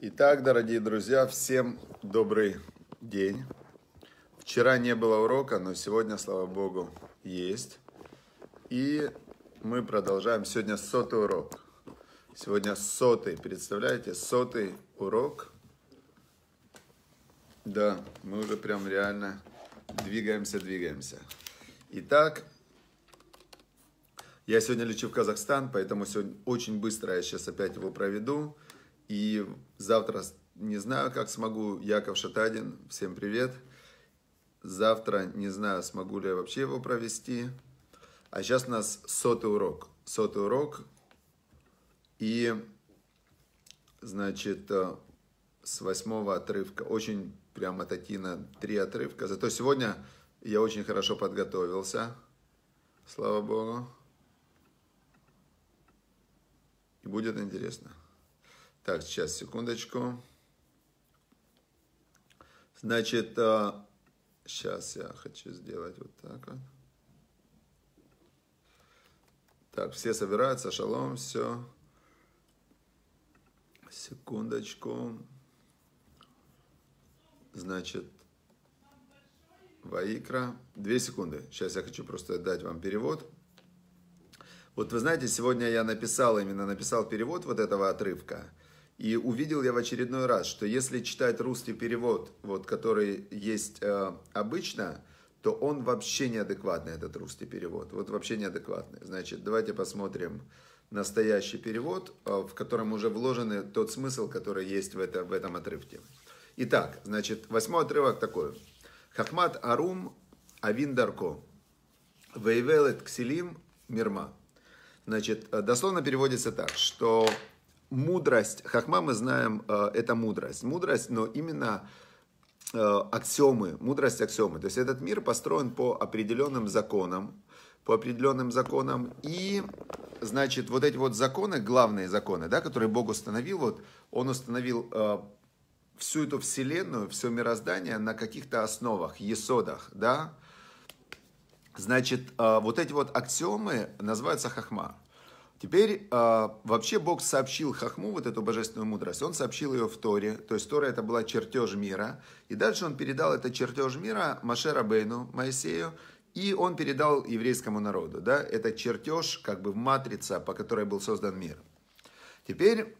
Итак, дорогие друзья, всем добрый день. Вчера не было урока, но сегодня, слава богу, есть. И мы продолжаем. Сегодня сотый урок. Сегодня сотый, представляете, сотый урок. Да, мы уже прям реально двигаемся, двигаемся. Итак, я сегодня лечу в Казахстан, поэтому сегодня очень быстро я сейчас опять его проведу. И завтра, не знаю, как смогу, Яков Шатадин, всем привет. Завтра, не знаю, смогу ли я вообще его провести. А сейчас у нас сотый урок. Сотый урок. И, значит, э, с восьмого отрывка, очень прямо такие на три отрывка. Зато сегодня я очень хорошо подготовился, слава богу. И будет интересно. Так, сейчас, секундочку. Значит, а, сейчас я хочу сделать вот так вот. Так, все собираются, шалом, все. Секундочку. Значит, Ваикра. Две секунды. Сейчас я хочу просто дать вам перевод. Вот вы знаете, сегодня я написал, именно написал перевод вот этого отрывка – и увидел я в очередной раз, что если читать русский перевод, вот, который есть э, обычно, то он вообще неадекватный, этот русский перевод. Вот вообще неадекватный. Значит, давайте посмотрим настоящий перевод, э, в котором уже вложены тот смысл, который есть в, это, в этом отрывке. Итак, значит, восьмой отрывок такой. Хахмат Арум Авин Дарко. Вейвелет Ксилим Мирма. Значит, э, дословно переводится так, что мудрость, хахма мы знаем, э, это мудрость. Мудрость, но именно э, аксиомы, мудрость аксиомы. То есть этот мир построен по определенным законам, по определенным законам. И, значит, вот эти вот законы, главные законы, да, которые Бог установил, вот он установил э, всю эту вселенную, все мироздание на каких-то основах, есодах, да. Значит, вот эти вот аксиомы называются хахма. Теперь э, вообще Бог сообщил Хахму вот эту божественную мудрость. Он сообщил ее в Торе. То есть Тора это была чертеж мира. И дальше он передал это чертеж мира Машера Бейну, Моисею. И он передал еврейскому народу. Да? Это чертеж, как бы матрица, по которой был создан мир. Теперь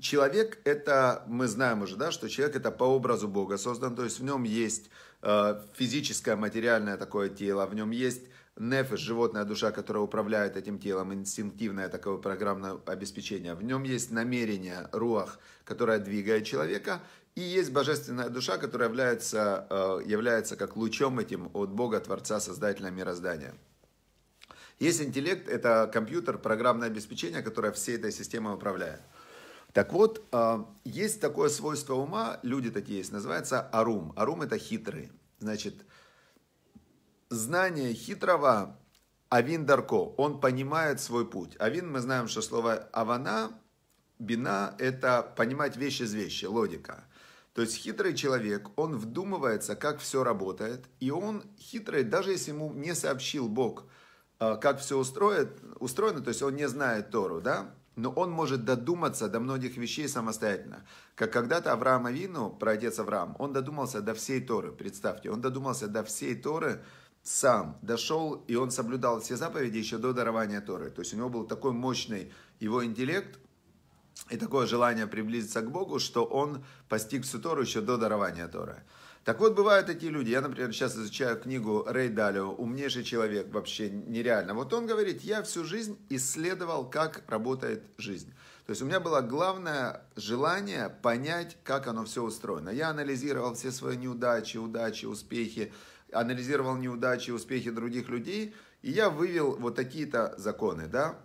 человек это, мы знаем уже, да, что человек это по образу Бога создан. То есть в нем есть э, физическое, материальное такое тело, в нем есть нефеш, животная душа, которая управляет этим телом, инстинктивное такое программное обеспечение. В нем есть намерение, руах, которое двигает человека, и есть божественная душа, которая является, э, является как лучом этим от Бога, Творца, Создателя мироздания. Есть интеллект, это компьютер, программное обеспечение, которое всей этой системой управляет. Так вот, э, есть такое свойство ума, люди такие есть, называется арум. Арум это хитрый. Значит, знание хитрого Авин Дарко, он понимает свой путь. Авин, мы знаем, что слово Авана, Бина – это понимать вещи из вещи, логика. То есть хитрый человек, он вдумывается, как все работает, и он хитрый, даже если ему не сообщил Бог, э, как все устроит, устроено, то есть он не знает Тору, да, но он может додуматься до многих вещей самостоятельно. Как когда-то Авраам Авину, про отец Авраам, он додумался до всей Торы, представьте, он додумался до всей Торы, сам дошел, и он соблюдал все заповеди еще до дарования Торы. То есть у него был такой мощный его интеллект и такое желание приблизиться к Богу, что он постиг всю Тору еще до дарования Торы. Так вот, бывают такие люди. Я, например, сейчас изучаю книгу Рей Далио «Умнейший человек» вообще нереально. Вот он говорит, я всю жизнь исследовал, как работает жизнь. То есть у меня было главное желание понять, как оно все устроено. Я анализировал все свои неудачи, удачи, успехи, анализировал неудачи и успехи других людей, и я вывел вот такие-то законы, да.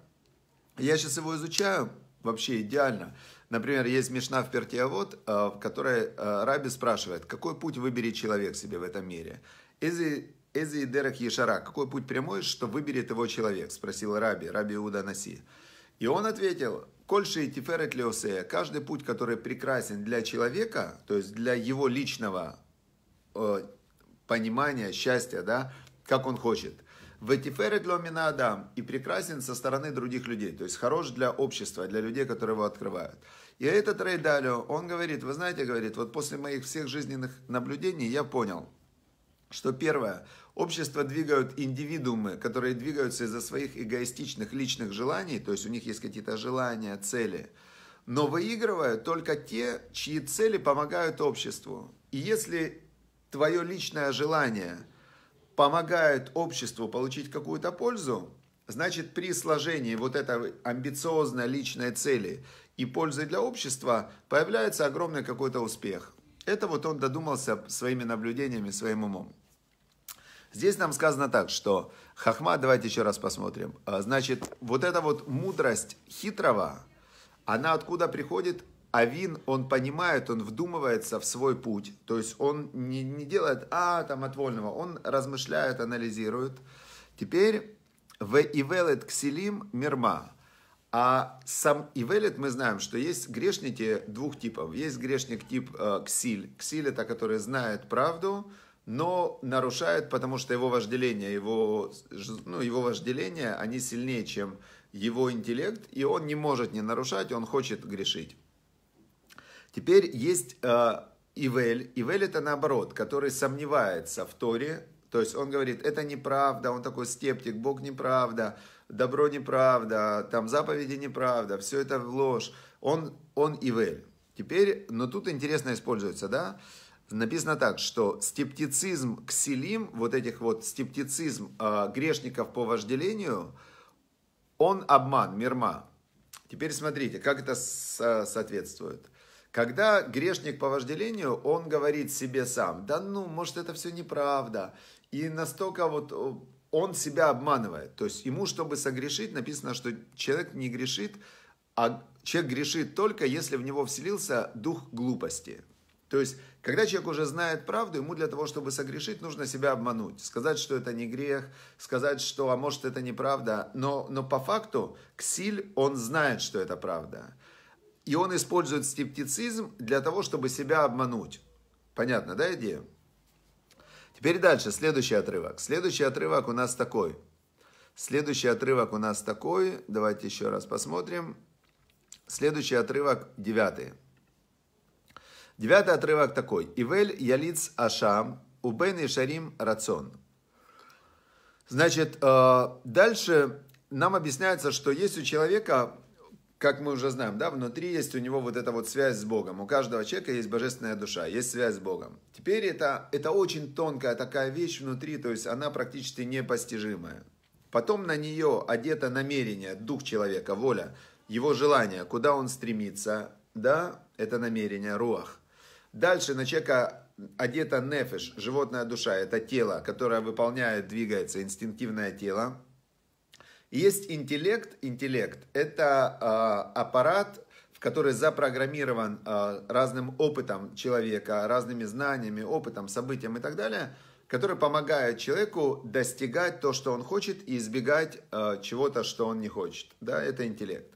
Я сейчас его изучаю, вообще идеально. Например, есть Мишна в Пертиавод, э, в которой э, Раби спрашивает, какой путь выберет человек себе в этом мире? Эзи, эзи дерах ешара, какой путь прямой, что выберет его человек? Спросил Раби, Раби Уда Наси. И он ответил, Кольши и Тиферет Леосея, каждый путь, который прекрасен для человека, то есть для его личного э, понимания, счастья, да, как он хочет. Ветиферет ломина Адам и прекрасен со стороны других людей, то есть хорош для общества, для людей, которые его открывают. И этот Рейдалио, он говорит, вы знаете, говорит, вот после моих всех жизненных наблюдений я понял, что первое, общество двигают индивидуумы, которые двигаются из-за своих эгоистичных личных желаний, то есть у них есть какие-то желания, цели, но выигрывают только те, чьи цели помогают обществу. И если твое личное желание помогает обществу получить какую-то пользу, значит при сложении вот этой амбициозной личной цели и пользы для общества появляется огромный какой-то успех. Это вот он додумался своими наблюдениями, своим умом. Здесь нам сказано так, что хахма, давайте еще раз посмотрим. А, значит, вот эта вот мудрость хитрого, она откуда приходит? Авин, он понимает, он вдумывается в свой путь. То есть он не, не делает «а» там от Он размышляет, анализирует. Теперь в Ивелет Ксилим Мирма. А сам Ивелит мы знаем, что есть грешники двух типов. Есть грешник тип э, Ксиль. Ксиль это который знает правду, но нарушает, потому что его вожделение, его, ну, его вожделение, они сильнее, чем его интеллект, и он не может не нарушать, он хочет грешить. Теперь есть э, Ивель. Ивель это наоборот, который сомневается в Торе. То есть он говорит, это неправда, он такой скептик, Бог неправда, добро неправда, там заповеди неправда, все это ложь. Он, он Ивель. Теперь, но тут интересно используется, да? Написано так, что скептицизм ксилим, вот этих вот скептицизм э, грешников по вожделению, он обман, мирма. Теперь смотрите, как это соответствует. Когда грешник по вожделению, он говорит себе сам, да ну, может, это все неправда. И настолько вот э, он себя обманывает. То есть ему, чтобы согрешить, написано, что человек не грешит, а человек грешит только, если в него вселился дух глупости. То есть, когда человек уже знает правду, ему для того, чтобы согрешить, нужно себя обмануть. Сказать, что это не грех, сказать, что, а может, это неправда. Но, но по факту Ксиль, он знает, что это правда. И он использует скептицизм для того, чтобы себя обмануть. Понятно, да, идея? Теперь дальше, следующий отрывок. Следующий отрывок у нас такой. Следующий отрывок у нас такой. Давайте еще раз посмотрим. Следующий отрывок, девятый. Девятый отрывок такой. Ивель Ялиц Ашам, Убен и Шарим рацион. Значит, э, дальше нам объясняется, что есть у человека как мы уже знаем, да, внутри есть у него вот эта вот связь с Богом. У каждого человека есть божественная душа, есть связь с Богом. Теперь это, это очень тонкая такая вещь внутри, то есть она практически непостижимая. Потом на нее одето намерение, дух человека, воля, его желание, куда он стремится, да, это намерение, руах. Дальше на человека одета нефиш, животная душа, это тело, которое выполняет, двигается, инстинктивное тело, есть интеллект. Интеллект – это э, аппарат, в который запрограммирован э, разным опытом человека, разными знаниями, опытом, событием и так далее, который помогает человеку достигать то, что он хочет, и избегать э, чего-то, что он не хочет. Да, это интеллект.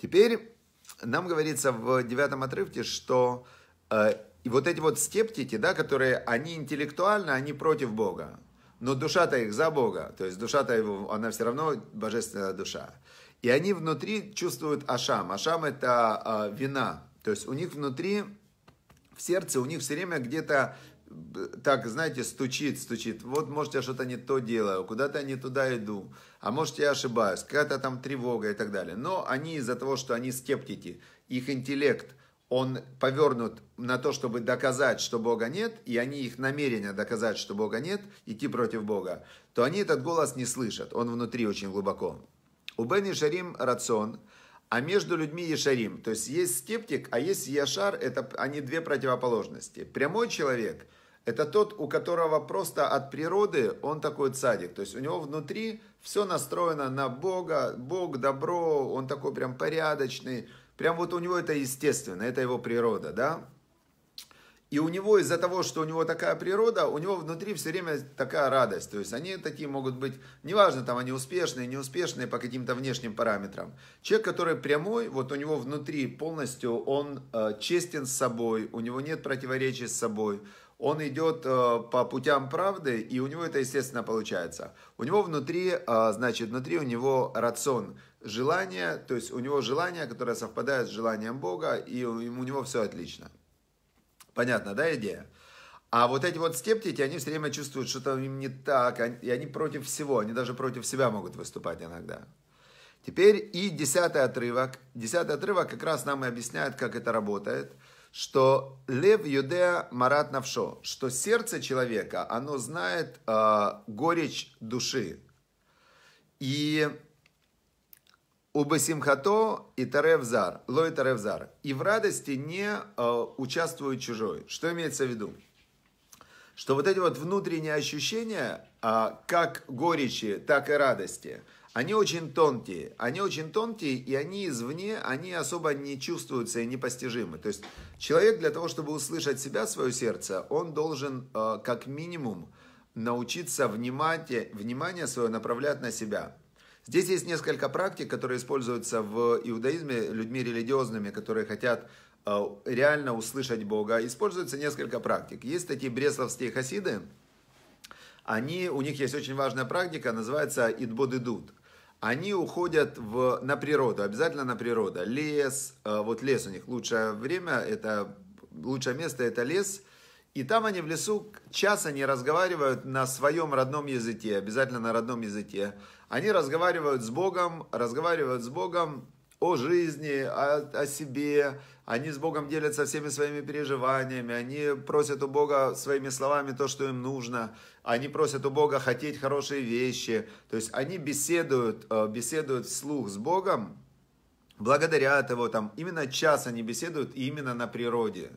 Теперь нам говорится в девятом отрывке, что э, и вот эти вот скептики, да, которые, они интеллектуально, они против Бога но душа-то их за Бога, то есть душа-то его, она все равно божественная душа. И они внутри чувствуют ашам. Ашам это э, вина, то есть у них внутри, в сердце, у них все время где-то э, так, знаете, стучит, стучит. Вот, может, я что-то не то делаю, куда-то не туда иду, а может, я ошибаюсь, какая-то там тревога и так далее. Но они из-за того, что они скептики, их интеллект – он повернут на то, чтобы доказать, что Бога нет, и они их намерение доказать, что Бога нет, идти против Бога, то они этот голос не слышат, он внутри очень глубоко. У Бен Ишарим рацион, а между людьми Ешарим. То есть есть скептик, а есть Яшар, это они две противоположности. Прямой человек – это тот, у которого просто от природы он такой цадик. То есть у него внутри все настроено на Бога, Бог, добро, он такой прям порядочный, Прям вот у него это естественно, это его природа, да? И у него из-за того, что у него такая природа, у него внутри все время такая радость. То есть они такие могут быть, неважно, там они успешные, неуспешные по каким-то внешним параметрам. Человек, который прямой, вот у него внутри полностью он э, честен с собой, у него нет противоречий с собой, он идет э, по путям правды, и у него это, естественно, получается. У него внутри, э, значит, внутри у него рацион, желание, то есть у него желание, которое совпадает с желанием Бога, и у, у него все отлично. Понятно, да, идея? А вот эти вот скептики, они все время чувствуют, что там им не так, и они против всего, они даже против себя могут выступать иногда. Теперь и десятый отрывок. Десятый отрывок как раз нам и объясняет, как это работает, что лев юдея марат навшо, что сердце человека, оно знает э, горечь души. И Убасимхато и таревзар, лой таревзар. И в радости не э, участвует чужой. Что имеется в виду? Что вот эти вот внутренние ощущения, э, как горечи, так и радости, они очень тонкие. Они очень тонкие, и они извне, они особо не чувствуются и непостижимы. То есть человек для того, чтобы услышать себя, свое сердце, он должен э, как минимум научиться внимать внимание свое направлять на себя. Здесь есть несколько практик, которые используются в иудаизме людьми религиозными, которые хотят э, реально услышать Бога. Используется несколько практик. Есть такие бресловские хасиды, они, у них есть очень важная практика, называется идбодыдут. Они уходят в, на природу, обязательно на природу. Лес, э, вот лес у них лучшее время, это лучшее место это лес – и там они в лесу час они разговаривают на своем родном языке, обязательно на родном языке. Они разговаривают с Богом, разговаривают с Богом о жизни, о, о себе. Они с Богом делятся всеми своими переживаниями. Они просят у Бога своими словами то, что им нужно. Они просят у Бога хотеть хорошие вещи. То есть они беседуют, э, беседуют вслух с Богом, благодаря его. Там именно час они беседуют именно на природе.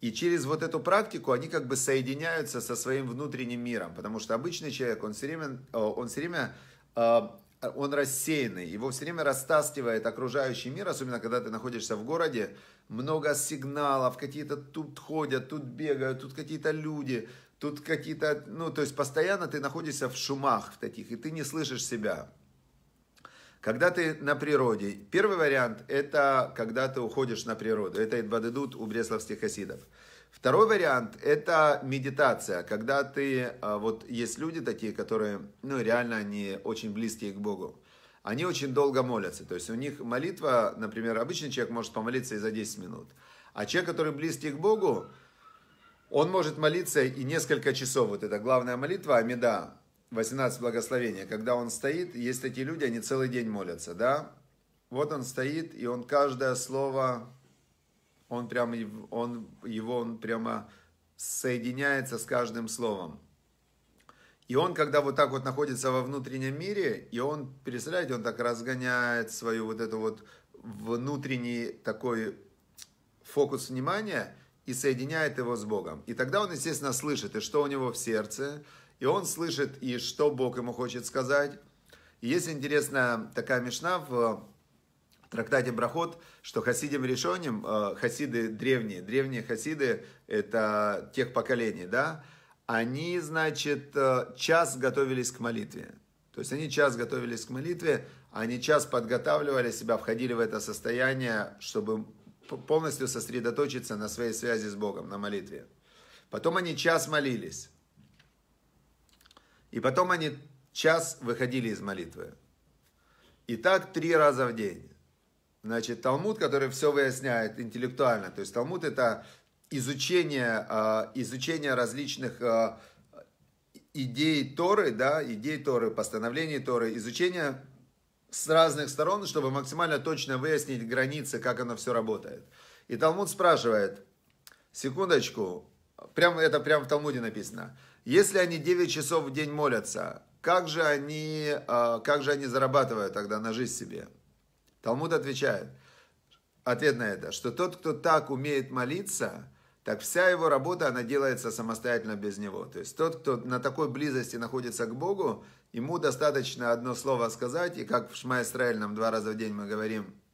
И через вот эту практику они как бы соединяются со своим внутренним миром, потому что обычный человек, он все время, э, он все время э, он рассеянный, его все время растаскивает окружающий мир, особенно когда ты находишься в городе, много сигналов, какие-то тут ходят, тут бегают, тут какие-то люди, тут какие-то, ну, то есть постоянно ты находишься в шумах в таких, и ты не слышишь себя. Когда ты на природе, первый вариант – это когда ты уходишь на природу. Это Эдбадедут у бресловских хасидов. Второй вариант – это медитация, когда ты, а, вот есть люди такие, которые, ну, реально они очень близкие к Богу. Они очень долго молятся, то есть у них молитва, например, обычный человек может помолиться и за 10 минут. А человек, который близкий к Богу, он может молиться и несколько часов, вот это главная молитва, Амида, 18 благословения, когда он стоит, есть такие люди, они целый день молятся, да? Вот он стоит, и он каждое слово, он прямо, он, его он прямо соединяется с каждым словом. И он, когда вот так вот находится во внутреннем мире, и он, представляете, он так разгоняет свою вот эту вот внутренний такой фокус внимания и соединяет его с Богом. И тогда он, естественно, слышит, и что у него в сердце, и он слышит, и что Бог ему хочет сказать. есть интересная такая мешна в э, трактате Брахот, что хасидим решением, э, хасиды древние, древние хасиды, это тех поколений, да, они, значит, э, час готовились к молитве. То есть они час готовились к молитве, они час подготавливали себя, входили в это состояние, чтобы полностью сосредоточиться на своей связи с Богом, на молитве. Потом они час молились. И потом они час выходили из молитвы. И так три раза в день. Значит, Талмуд, который все выясняет интеллектуально. То есть Талмуд это изучение, а, изучение различных а, идей Торы, да, идей Торы, постановлений Торы, изучение с разных сторон, чтобы максимально точно выяснить границы, как оно все работает. И Талмуд спрашивает, секундочку, прям, это прямо в Талмуде написано, если они 9 часов в день молятся, как же они, а, как же они зарабатывают тогда на жизнь себе? Талмуд отвечает, ответ на это, что тот, кто так умеет молиться, так вся его работа, она делается самостоятельно без него. То есть тот, кто на такой близости находится к Богу, ему достаточно одно слово сказать, и как в Шма Исраэль два раза в день мы говорим –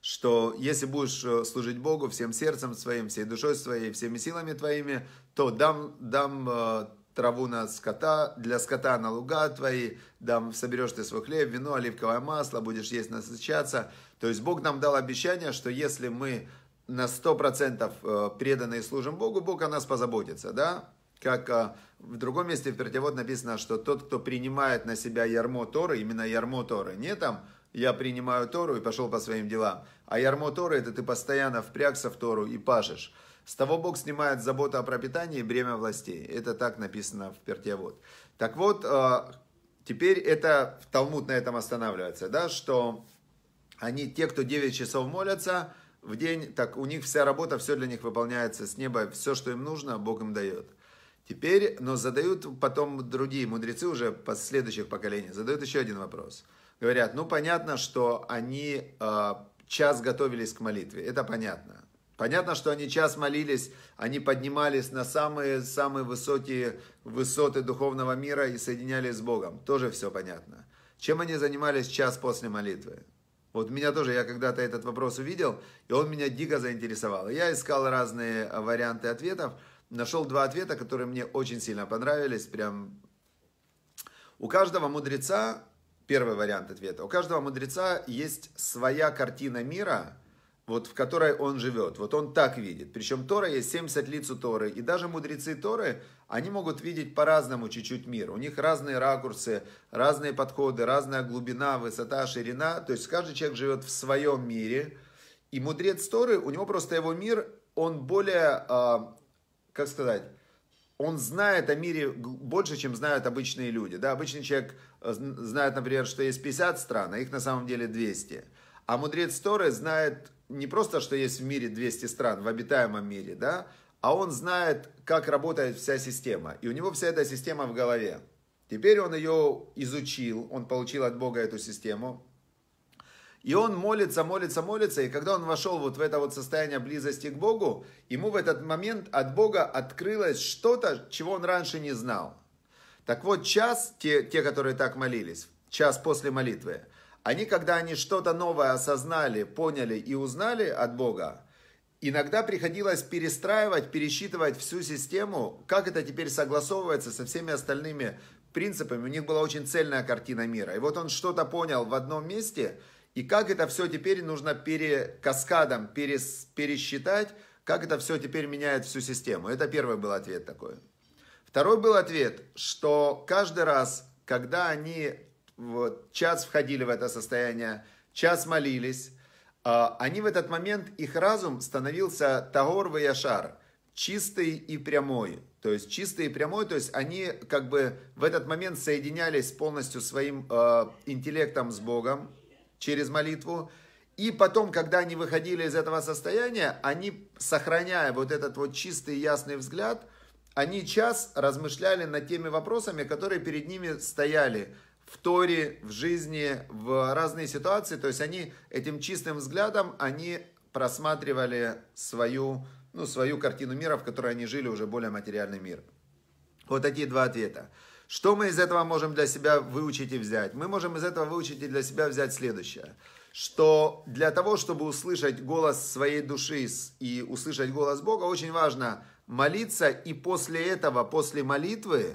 что если будешь э, служить Богу всем сердцем своим, всей душой своей, всеми силами твоими, то дам, дам э, траву на скота, для скота на луга твои, дам, соберешь ты свой хлеб, вино, оливковое масло, будешь есть, насыщаться. То есть Бог нам дал обещание, что если мы на 100% преданы и служим Богу, Бог о нас позаботится, да? Как э, в другом месте в перевод написано, что тот, кто принимает на себя ярмо Торы, именно ярмо Торы, не там я принимаю Тору и пошел по своим делам. А ярмо Торы – это ты постоянно впрягся в Тору и пашешь. С того Бог снимает заботу о пропитании и бремя властей. Это так написано в Перте. Вот. Так вот, э, теперь это, Талмуд на этом останавливается, да, что они, те, кто 9 часов молятся в день, так у них вся работа, все для них выполняется с неба, все, что им нужно, Бог им дает. Теперь, но задают потом другие мудрецы уже последующих поколений, задают еще один вопрос – говорят, ну понятно, что они э, час готовились к молитве, это понятно. Понятно, что они час молились, они поднимались на самые-самые высокие высоты духовного мира и соединялись с Богом. Тоже все понятно. Чем они занимались час после молитвы? Вот меня тоже, я когда-то этот вопрос увидел, и он меня дико заинтересовал. Я искал разные варианты ответов, нашел два ответа, которые мне очень сильно понравились. Прям у каждого мудреца Первый вариант ответа. У каждого мудреца есть своя картина мира, вот в которой он живет. Вот он так видит. Причем Тора есть 70 лиц у Торы. И даже мудрецы Торы, они могут видеть по-разному чуть-чуть мир. У них разные ракурсы, разные подходы, разная глубина, высота, ширина. То есть каждый человек живет в своем мире. И мудрец Торы, у него просто его мир, он более, а, как сказать, он знает о мире больше, чем знают обычные люди. Да, обычный человек э, знает, например, что есть 50 стран, а их на самом деле 200. А мудрец Торы знает не просто, что есть в мире 200 стран, в обитаемом мире, да, а он знает, как работает вся система. И у него вся эта система в голове. Теперь он ее изучил, он получил от Бога эту систему, и он молится, молится, молится, и когда он вошел вот в это вот состояние близости к Богу, ему в этот момент от Бога открылось что-то, чего он раньше не знал. Так вот, час, те, те, которые так молились, час после молитвы, они, когда они что-то новое осознали, поняли и узнали от Бога, иногда приходилось перестраивать, пересчитывать всю систему, как это теперь согласовывается со всеми остальными принципами. У них была очень цельная картина мира. И вот он что-то понял в одном месте – и как это все теперь нужно пере, каскадом перес, пересчитать, как это все теперь меняет всю систему. Это первый был ответ такой. Второй был ответ, что каждый раз, когда они вот, час входили в это состояние, час молились, а, они в этот момент, их разум становился Тагор Яшар, чистый и прямой. То есть чистый и прямой, то есть они как бы в этот момент соединялись полностью своим э, интеллектом с Богом, через молитву. И потом, когда они выходили из этого состояния, они, сохраняя вот этот вот чистый и ясный взгляд, они час размышляли над теми вопросами, которые перед ними стояли в Торе, в жизни, в разные ситуации. То есть они этим чистым взглядом, они просматривали свою, ну, свою картину мира, в которой они жили, уже более материальный мир. Вот такие два ответа. Что мы из этого можем для себя выучить и взять? Мы можем из этого выучить и для себя взять следующее. Что для того, чтобы услышать голос своей души и услышать голос Бога, очень важно молиться и после этого, после молитвы,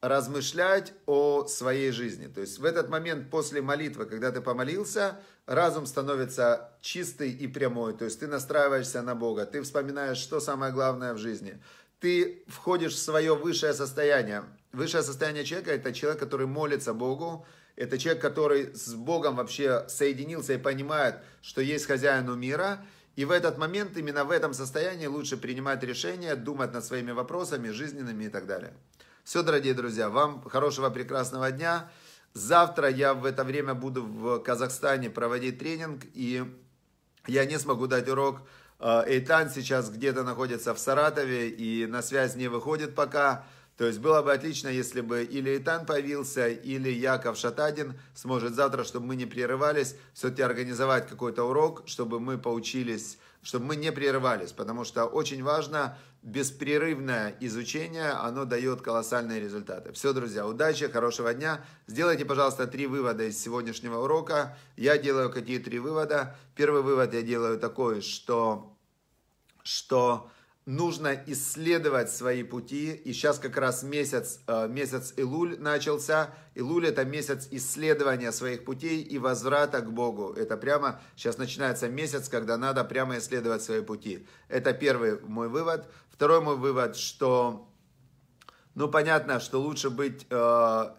размышлять о своей жизни. То есть в этот момент после молитвы, когда ты помолился, разум становится чистый и прямой. То есть ты настраиваешься на Бога, ты вспоминаешь, что самое главное в жизни. Ты входишь в свое высшее состояние. Высшее состояние человека – это человек, который молится Богу, это человек, который с Богом вообще соединился и понимает, что есть хозяину мира, и в этот момент, именно в этом состоянии лучше принимать решения, думать над своими вопросами, жизненными и так далее. Все, дорогие друзья, вам хорошего, прекрасного дня. Завтра я в это время буду в Казахстане проводить тренинг, и я не смогу дать урок. Э, Эйтан сейчас где-то находится в Саратове, и на связь не выходит пока. То есть было бы отлично, если бы или Итан появился, или Яков Шатадин сможет завтра, чтобы мы не прерывались, все-таки организовать какой-то урок, чтобы мы поучились, чтобы мы не прерывались, потому что очень важно беспрерывное изучение, оно дает колоссальные результаты. Все, друзья, удачи, хорошего дня. Сделайте, пожалуйста, три вывода из сегодняшнего урока. Я делаю какие три вывода. Первый вывод я делаю такой, что, что нужно исследовать свои пути. И сейчас как раз месяц, э, месяц Илуль начался. Илуль это месяц исследования своих путей и возврата к Богу. Это прямо сейчас начинается месяц, когда надо прямо исследовать свои пути. Это первый мой вывод. Второй мой вывод, что, ну понятно, что лучше быть э,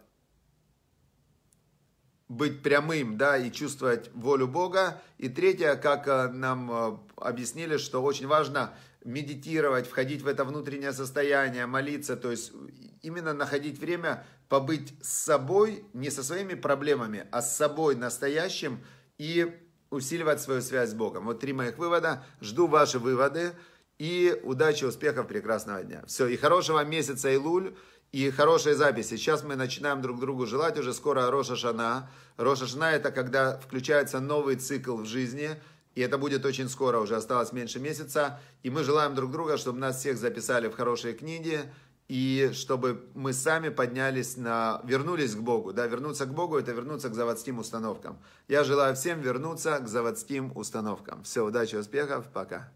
быть прямым, да, и чувствовать волю Бога. И третье, как э, нам объяснили, что очень важно медитировать, входить в это внутреннее состояние, молиться, то есть именно находить время побыть с собой, не со своими проблемами, а с собой настоящим и усиливать свою связь с Богом. Вот три моих вывода. Жду ваши выводы и удачи, успехов, прекрасного дня. Все, и хорошего месяца Илуль, и хорошей записи. Сейчас мы начинаем друг другу желать уже скоро Роша Шана. Роша Шана это когда включается новый цикл в жизни – и это будет очень скоро, уже осталось меньше месяца. И мы желаем друг друга, чтобы нас всех записали в хорошие книги, и чтобы мы сами поднялись на... вернулись к Богу. Да, вернуться к Богу – это вернуться к заводским установкам. Я желаю всем вернуться к заводским установкам. Все, удачи, успехов, пока.